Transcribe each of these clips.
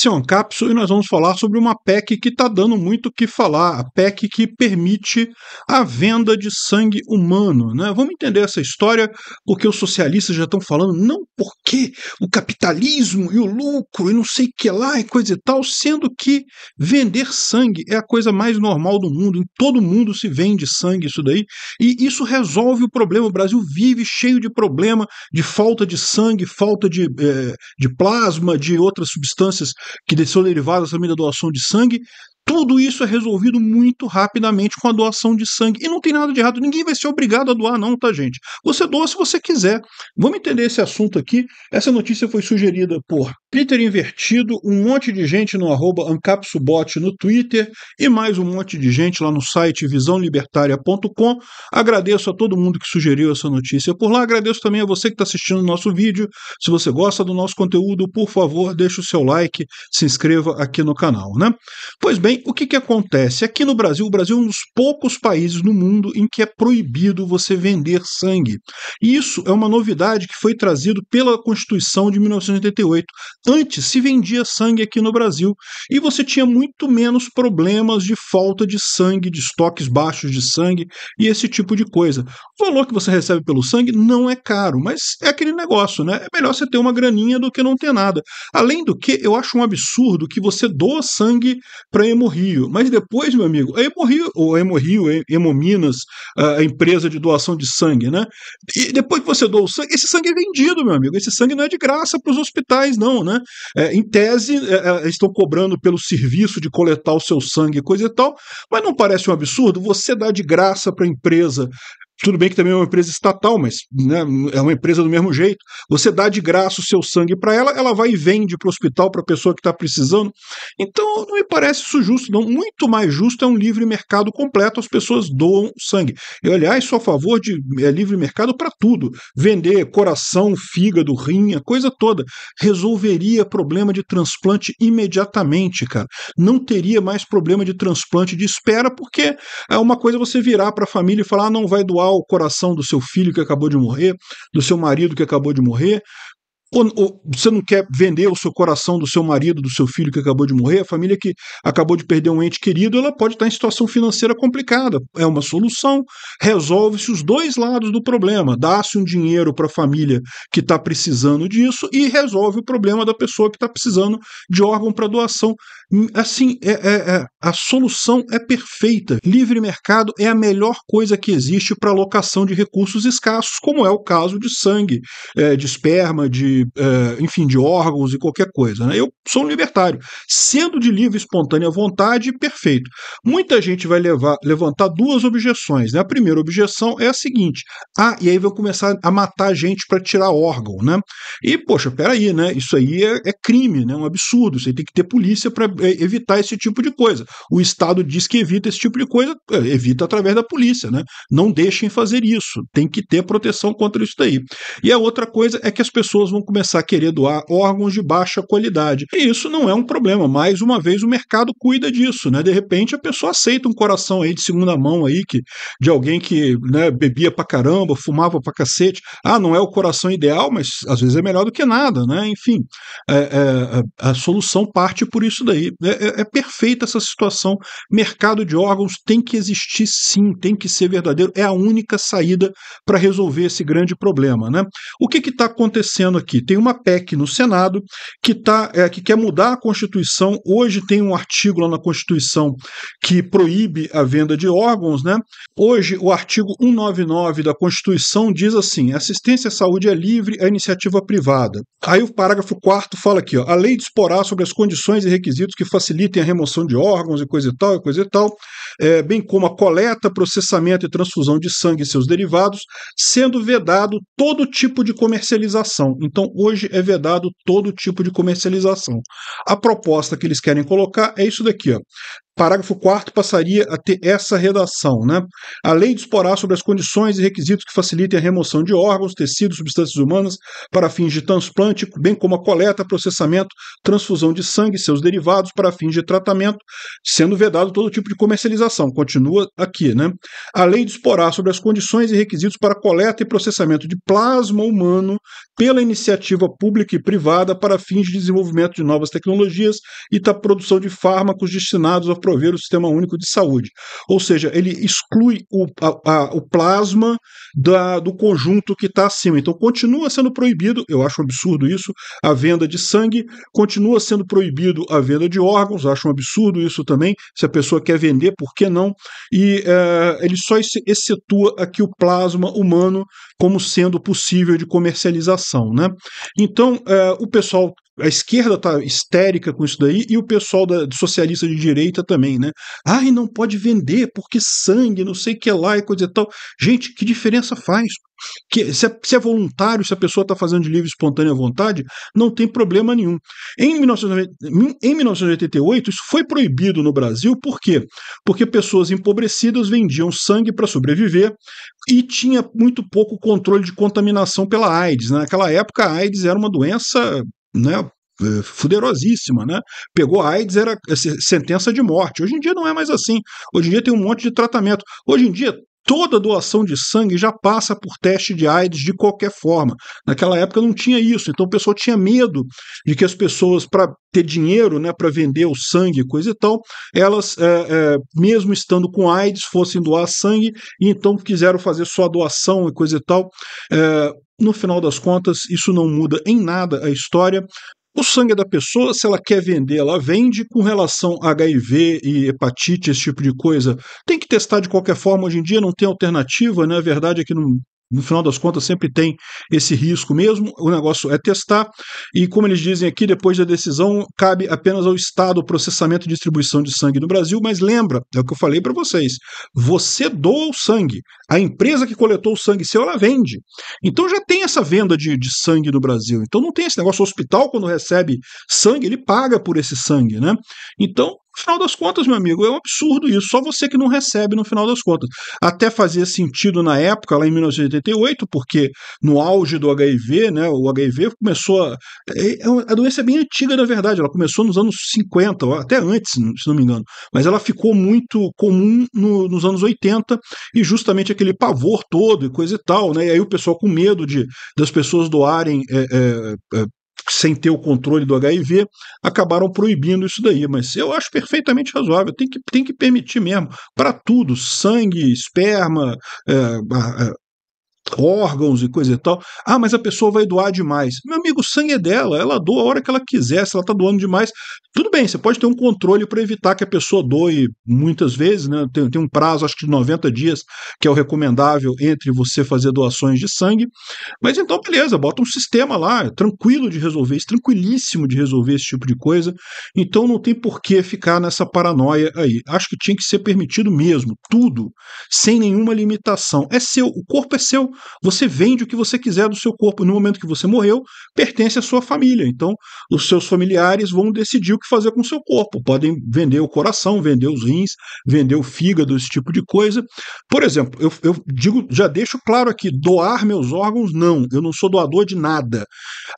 Sion Capso e nós vamos falar sobre uma PEC que está dando muito o que falar, a PEC que permite a venda de sangue humano. Né? Vamos entender essa história, porque os socialistas já estão falando, não porque o capitalismo e o lucro e não sei que lá e coisa e tal, sendo que vender sangue é a coisa mais normal do mundo, em todo mundo se vende sangue isso daí, e isso resolve o problema. O Brasil vive cheio de problema de falta de sangue, falta de, eh, de plasma, de outras substâncias que desceu derivado da também da doação de sangue, tudo isso é resolvido muito rapidamente com a doação de sangue. E não tem nada de errado, ninguém vai ser obrigado a doar, não, tá, gente? Você doa se você quiser. Vamos entender esse assunto aqui. Essa notícia foi sugerida por Peter Invertido, um monte de gente no arroba Ancapsubot no Twitter e mais um monte de gente lá no site visãolibertaria.com. Agradeço a todo mundo que sugeriu essa notícia por lá. Agradeço também a você que está assistindo o nosso vídeo. Se você gosta do nosso conteúdo, por favor, deixe o seu like, se inscreva aqui no canal, né? Pois bem, o que, que acontece? Aqui no Brasil, o Brasil é um dos poucos países no mundo em que é proibido você vender sangue. E isso é uma novidade que foi trazido pela Constituição de 1988. Antes, se vendia sangue aqui no Brasil e você tinha muito menos problemas de falta de sangue, de estoques baixos de sangue e esse tipo de coisa. O valor que você recebe pelo sangue não é caro, mas é aquele negócio, né? É melhor você ter uma graninha do que não ter nada. Além do que, eu acho um absurdo que você doa sangue para hemorragia Rio. Mas depois, meu amigo, a Hemo Rio, ou Hemo Rio, Hemominas, a empresa de doação de sangue, né? E depois que você doa o sangue, esse sangue é vendido, meu amigo. Esse sangue não é de graça para os hospitais, não, né? É, em tese, é, é estão cobrando pelo serviço de coletar o seu sangue, e coisa e tal, mas não parece um absurdo você dar de graça para a empresa tudo bem que também é uma empresa estatal, mas né, é uma empresa do mesmo jeito. Você dá de graça o seu sangue para ela, ela vai e vende para o hospital, para a pessoa que está precisando. Então, não me parece isso justo, não. Muito mais justo é um livre mercado completo, as pessoas doam sangue. Eu, aliás, sou a favor de é, livre mercado para tudo. Vender coração, fígado, rim, a coisa toda. Resolveria problema de transplante imediatamente, cara. Não teria mais problema de transplante de espera, porque é uma coisa você virar para a família e falar, ah, não vai doar o coração do seu filho que acabou de morrer, do seu marido que acabou de morrer, ou você não quer vender o seu coração do seu marido, do seu filho que acabou de morrer, a família que acabou de perder um ente querido, ela pode estar em situação financeira complicada. É uma solução. Resolve-se os dois lados do problema. Dá-se um dinheiro para a família que está precisando disso e resolve o problema da pessoa que está precisando de órgão para doação. Hum, assim, é, é, é, a solução é perfeita. Livre mercado é a melhor coisa que existe para alocação de recursos escassos, como é o caso de sangue, é, de esperma, de é, enfim, de órgãos e qualquer coisa. Né? Eu sou um libertário. Sendo de livre espontânea vontade, perfeito. Muita gente vai levar, levantar duas objeções. Né? A primeira objeção é a seguinte: ah, e aí vão começar a matar gente para tirar órgão, né? E poxa, peraí, né? Isso aí é, é crime, né? Um absurdo. Você tem que ter polícia para é, evitar esse tipo de coisa. O Estado diz que evita esse tipo de coisa, é, evita através da polícia, né? Não deixem fazer isso, tem que ter proteção contra isso daí. E a outra coisa é que as pessoas vão começar a querer doar órgãos de baixa qualidade. E isso não é um problema, mais uma vez o mercado cuida disso, né? De repente a pessoa aceita um coração aí de segunda mão aí que de alguém que, né, bebia pra caramba, fumava pra cacete. Ah, não é o coração ideal, mas às vezes é melhor do que nada, né? Enfim, é, é, é a solução parte por isso daí. É, é, é, perfeita essa situação. Mercado de órgãos tem que existir sim, tem que ser verdadeiro. É a única saída para resolver esse grande problema. Né? O que está acontecendo aqui? Tem uma PEC no Senado que, tá, é, que quer mudar a Constituição. Hoje tem um artigo lá na Constituição que proíbe a venda de órgãos. Né? Hoje, o artigo 199 da Constituição diz assim: assistência à saúde é livre, é iniciativa privada. Aí o parágrafo 4 fala aqui: ó, a lei disporá sobre as condições e requisitos que facilitem a remoção de órgãos e coisa e tal, e coisa e tal, é, bem como a coleta, processamento e transfusão de sangue e seus derivados, sendo vedado todo tipo de comercialização. Então, hoje é vedado todo tipo de comercialização. A proposta que eles querem colocar é isso daqui: ó. Parágrafo 4 passaria a ter essa redação. Né? A lei disporá sobre as condições e requisitos que facilitem a remoção de órgãos, tecidos, substâncias humanas para fins de transplante, bem como a coleta, processamento, transfusão de sangue e seus derivados para fins de tratamento, sendo vedado todo tipo de comercialização. Continua aqui. Né? A lei disporá sobre as condições e requisitos para coleta e processamento de plasma humano pela iniciativa pública e privada para fins de desenvolvimento de novas tecnologias e da produção de fármacos destinados a prover o sistema único de saúde. Ou seja, ele exclui o, a, a, o plasma da, do conjunto que está acima. Então, continua sendo proibido, eu acho um absurdo isso, a venda de sangue, continua sendo proibido a venda de órgãos, acho um absurdo isso também. Se a pessoa quer vender, por que não? E é, ele só excetua aqui o plasma humano como sendo possível de comercialização. Né? Então, é, o pessoal a esquerda está histérica com isso daí e o pessoal da, socialista de direita também, né? Ai, não pode vender porque sangue, não sei que lá e coisa e tal. Gente, que diferença faz? Que, se, é, se é voluntário, se a pessoa está fazendo de livre espontânea vontade, não tem problema nenhum. Em, em 1988, isso foi proibido no Brasil, por quê? Porque pessoas empobrecidas vendiam sangue para sobreviver e tinha muito pouco controle de contaminação pela AIDS. Né? Naquela época, a AIDS era uma doença né, é, fuderosíssima, né? Pegou AIDS, era é, sentença de morte. Hoje em dia não é mais assim. Hoje em dia tem um monte de tratamento. Hoje em dia toda doação de sangue já passa por teste de AIDS de qualquer forma. Naquela época não tinha isso, então o pessoal tinha medo de que as pessoas, para ter dinheiro, né, para vender o sangue, coisa e tal, elas, é, é, mesmo estando com AIDS, fossem doar sangue e então quiseram fazer só a doação e coisa e tal. É, no final das contas, isso não muda em nada a história. O sangue da pessoa, se ela quer vender, ela vende. Com relação a HIV e hepatite, esse tipo de coisa, tem que testar de qualquer forma. Hoje em dia não tem alternativa, né? A verdade é que não no final das contas, sempre tem esse risco mesmo. O negócio é testar, e como eles dizem aqui, depois da decisão, cabe apenas ao Estado o processamento e distribuição de sangue no Brasil. Mas lembra, é o que eu falei para vocês: você doa o sangue, a empresa que coletou o sangue seu, ela vende. Então já tem essa venda de, de sangue no Brasil. Então não tem esse negócio. O hospital, quando recebe sangue, ele paga por esse sangue, né? Então no final das contas, meu amigo, é um absurdo isso. Só você que não recebe no final das contas. Até fazia sentido na época, lá em 1988, porque no auge do HIV, né, o HIV começou. A, é, é a doença é bem antiga, na verdade. Ela começou nos anos 50, até antes, se não me engano. Mas ela ficou muito comum no, nos anos 80 e justamente aquele pavor todo e coisa e tal, né? E aí o pessoal com medo de das pessoas doarem é, é, é sem ter o controle do HIV, acabaram proibindo isso daí. Mas eu acho perfeitamente razoável, tem que, tem que permitir mesmo, para tudo: sangue, esperma, é, órgãos e coisa e tal. Ah, mas a pessoa vai doar demais. Meu amigo, o sangue é dela, ela doa a hora que ela quiser, se ela está doando demais. Tudo bem, você pode ter um controle para evitar que a pessoa doe muitas vezes, né? Tem, tem um prazo, acho que de 90 dias, que é o recomendável entre você fazer doações de sangue. Mas então, beleza, bota um sistema lá, é tranquilo de resolver isso, tranquilíssimo de resolver esse tipo de coisa. Então não tem por que ficar nessa paranoia aí. Acho que tinha que ser permitido mesmo, tudo, sem nenhuma limitação. É seu, o corpo é seu você vende o que você quiser do seu corpo. No momento que você morreu, pertence à sua família. Então, os seus familiares vão decidir o que fazer com o seu corpo. Podem vender o coração, vender os rins, vender o fígado, esse tipo de coisa. Por exemplo, eu, eu digo, já deixo claro aqui: doar meus órgãos, não. Eu não sou doador de nada.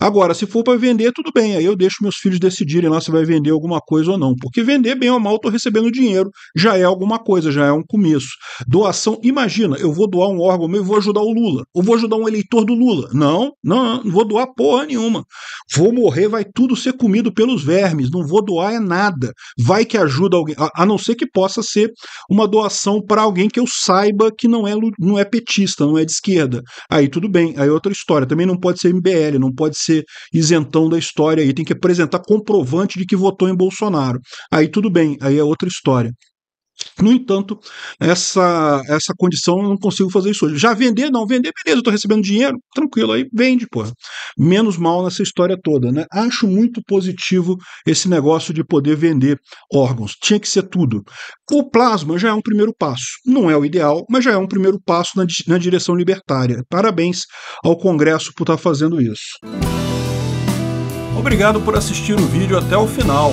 Agora, se for para vender, tudo bem. Aí eu deixo meus filhos decidirem lá se vai vender alguma coisa ou não. Porque vender, bem ou mal, estou recebendo dinheiro. Já é alguma coisa, já é um começo. Doação, imagina, eu vou doar um órgão meu e vou ajudar o Lula Lula, ou vou ajudar um eleitor do Lula. Não, não, não vou doar porra nenhuma. Vou morrer, vai tudo ser comido pelos vermes, não vou doar é nada. Vai que ajuda alguém, a, a não ser que possa ser uma doação para alguém que eu saiba que não é, não é petista, não é de esquerda. Aí tudo bem, aí é outra história. Também não pode ser MBL, não pode ser isentão da história aí, tem que apresentar comprovante de que votou em Bolsonaro. Aí tudo bem, aí é outra história. No entanto, essa, essa condição eu não consigo fazer isso hoje. Já vender, não, vender, beleza, eu tô recebendo dinheiro, tranquilo, aí vende, porra. Menos mal nessa história toda, né? Acho muito positivo esse negócio de poder vender órgãos. Tinha que ser tudo. O plasma já é um primeiro passo. Não é o ideal, mas já é um primeiro passo na, na direção libertária. Parabéns ao Congresso por estar tá fazendo isso. Obrigado por assistir o vídeo até o final.